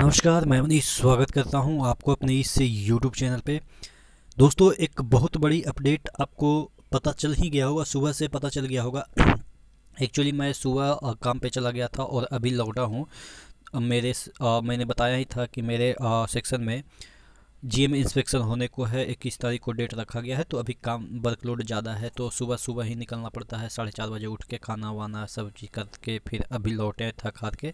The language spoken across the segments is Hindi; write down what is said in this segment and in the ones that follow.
नमस्कार मैं मनीष स्वागत करता हूं आपको अपने इस यूट्यूब चैनल पे दोस्तों एक बहुत बड़ी अपडेट आपको पता चल ही गया होगा सुबह से पता चल गया होगा एक्चुअली मैं सुबह काम पे चला गया था और अभी लौटा हूं मेरे आ, मैंने बताया ही था कि मेरे सेक्शन में जीएम इंस्पेक्शन होने को है इक्कीस तारीख को डेट रखा गया है तो अभी काम वर्कलोड ज़्यादा है तो सुबह सुबह ही निकलना पड़ता है साढ़े चार बजे उठ के खाना वाना सब चीज़ करके फिर अभी लौटे थक हार के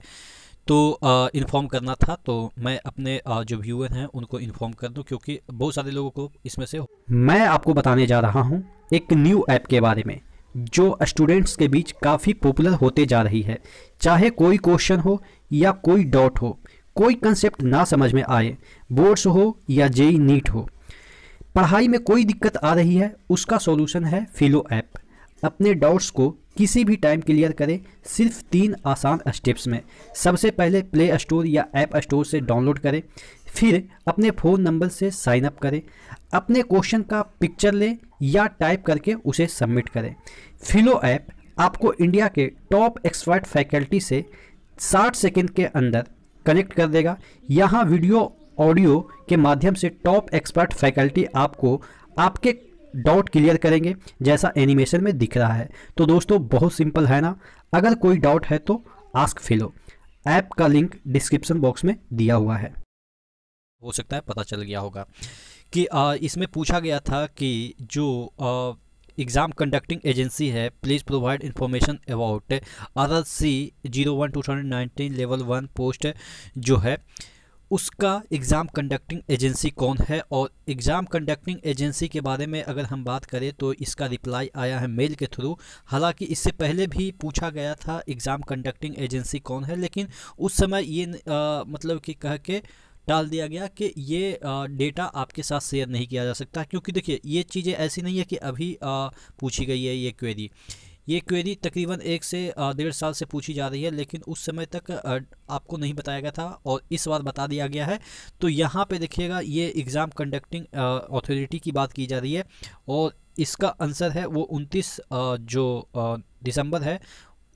तो इन्फॉर्म करना था तो मैं अपने आ, जो व्यूअर हैं उनको इन्फॉर्म कर दूँ क्योंकि बहुत सारे लोगों को इसमें से मैं आपको बताने जा रहा हूँ एक न्यू ऐप के बारे में जो स्टूडेंट्स के बीच काफ़ी पॉपुलर होते जा रही है चाहे कोई क्वेश्चन हो या कोई डाउट हो कोई कंसेप्ट ना समझ में आए बोर्ड्स हो या जेई नीट हो पढ़ाई में कोई दिक्कत आ रही है उसका सॉल्यूशन है फिलो ऐप अपने डाउट्स को किसी भी टाइम क्लियर करें सिर्फ तीन आसान स्टेप्स में सबसे पहले प्ले स्टोर या ऐप स्टोर से डाउनलोड करें फिर अपने फ़ोन नंबर से साइन अप करें अपने क्वेश्चन का पिक्चर लें या टाइप करके उसे सबमिट करें फिलो ऐप आपको इंडिया के टॉप एक्सपर्ट फैकल्टी से 60 सेकंड के अंदर कनेक्ट कर देगा यहाँ वीडियो ऑडियो के माध्यम से टॉप एक्सपर्ट फैकल्टी आपको आपके डाउट क्लियर करेंगे जैसा एनिमेशन में दिख रहा है तो दोस्तों बहुत सिंपल है ना अगर कोई डाउट है तो आस्क फिलो ऐप का लिंक डिस्क्रिप्शन बॉक्स में दिया हुआ है हो सकता है पता चल गया होगा कि इसमें पूछा गया था कि जो एग्ज़ाम कंडक्टिंग एजेंसी है please provide information about R R C zero one two thousand nineteen level one post जो है उसका एग्ज़ाम कंडक्टिंग एजेंसी कौन है और एग्ज़ाम कंडक्टिंग एजेंसी के बारे में अगर हम बात करें तो इसका रिप्लाई आया है मेल के थ्रू हालांकि इससे पहले भी पूछा गया था एग्ज़ाम कंडक्टिंग एजेंसी कौन है लेकिन उस समय ये आ, मतलब कि कह के डाल दिया गया कि ये डेटा आपके साथ शेयर नहीं किया जा सकता क्योंकि देखिए ये चीज़ें ऐसी नहीं है कि अभी पूछी गई है ये क्वेरी ये क्वेरी तकरीबन एक से डेढ़ साल से पूछी जा रही है लेकिन उस समय तक आपको नहीं बताया गया था और इस बार बता दिया गया है तो यहाँ पे देखिएगा ये एग्ज़ाम कंडक्टिंग अथॉरिटी की बात की जा रही है और इसका आंसर है वो उनतीस जो दिसंबर है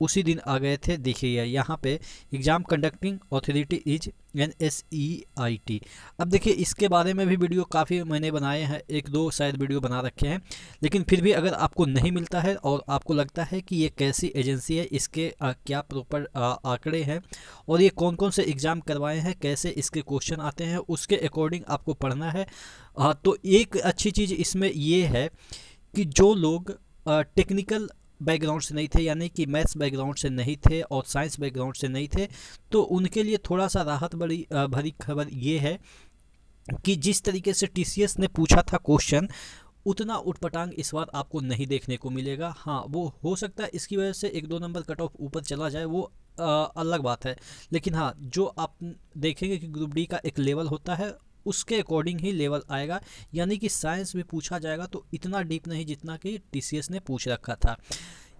उसी दिन आ गए थे देखिएगा यहाँ पे exam conducting authority is N S E I T अब देखिए इसके बारे में भी वीडियो काफ़ी मैंने बनाए हैं एक दो शायद वीडियो बना रखे हैं लेकिन फिर भी अगर आपको नहीं मिलता है और आपको लगता है कि ये कैसी एजेंसी है इसके आ, क्या प्रॉपर आंकड़े हैं और ये कौन कौन से एग्ज़ाम करवाए हैं कैसे इसके क्वेश्चन आते हैं उसके अकॉर्डिंग आपको पढ़ना है आ, तो एक अच्छी चीज़ इसमें ये है कि जो लोग टेक्निकल बैकग्राउंड से नहीं थे यानी कि मैथ्स बैकग्राउंड से नहीं थे और साइंस बैकग्राउंड से नहीं थे तो उनके लिए थोड़ा सा राहत बड़ी भरी खबर ये है कि जिस तरीके से टी ने पूछा था क्वेश्चन उतना उठपटांग इस बार आपको नहीं देखने को मिलेगा हाँ वो हो सकता है इसकी वजह से एक दो नंबर कट ऑफ ऊपर चला जाए वो आ, अलग बात है लेकिन हाँ जो आप देखेंगे कि ग्रुप डी का एक लेवल होता है उसके अकॉर्डिंग ही लेवल आएगा यानी कि साइंस में पूछा जाएगा तो इतना डीप नहीं जितना कि टीसीएस ने पूछ रखा था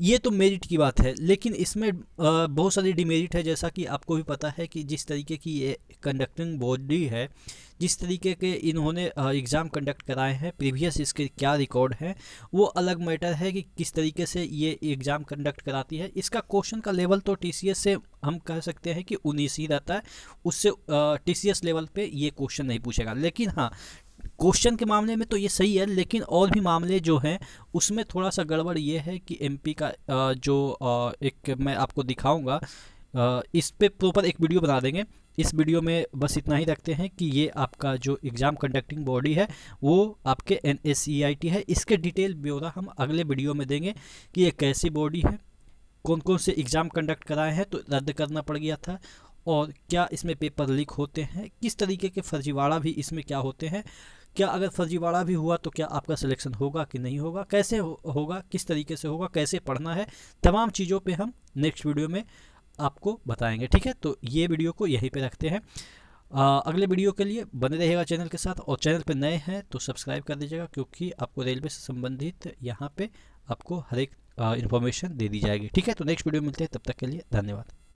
ये तो मेरिट की बात है लेकिन इसमें बहुत सारी डिमेरिट है जैसा कि आपको भी पता है कि जिस तरीके की ये कंडक्टिंग बॉडी है जिस तरीके के इन्होंने एग्ज़ाम कंडक्ट कराए हैं प्रीवियस इसके क्या रिकॉर्ड हैं वो अलग मैटर है कि किस तरीके से ये एग्ज़ाम कंडक्ट कराती है इसका क्वेश्चन का लेवल तो टी से हम कह सकते हैं कि उन्नीस ही रहता है उससे टी लेवल पर ये क्वेश्चन नहीं पूछेगा लेकिन हाँ क्वेश्चन के मामले में तो ये सही है लेकिन और भी मामले जो हैं उसमें थोड़ा सा गड़बड़ ये है कि एमपी का जो एक मैं आपको दिखाऊंगा इस पर प्रॉपर एक वीडियो बना देंगे इस वीडियो में बस इतना ही रखते हैं कि ये आपका जो एग्ज़ाम कंडक्टिंग बॉडी है वो आपके एन e है इसके डिटेल ब्यौरा हम अगले वीडियो में देंगे कि ये कैसी बॉडी है कौन कौन से एग्ज़ाम कंडक्ट कराए हैं तो रद्द करना पड़ गया था और क्या इसमें पेपर लीक होते हैं किस तरीके के फर्जीवाड़ा भी इसमें क्या होते हैं क्या अगर फर्जीवाड़ा भी हुआ तो क्या आपका सिलेक्शन होगा कि नहीं होगा कैसे हो, होगा किस तरीके से होगा कैसे पढ़ना है तमाम चीज़ों पे हम नेक्स्ट वीडियो में आपको बताएंगे ठीक है तो ये वीडियो को यहीं पे रखते हैं आ, अगले वीडियो के लिए बने रहेगा चैनल के साथ और चैनल पर नए हैं तो सब्सक्राइब कर दीजिएगा क्योंकि आपको रेलवे से संबंधित यहाँ पर आपको हर एक इन्फॉर्मेशन दे दी जाएगी ठीक है तो नेक्स्ट वीडियो मिलते हैं तब तक के लिए धन्यवाद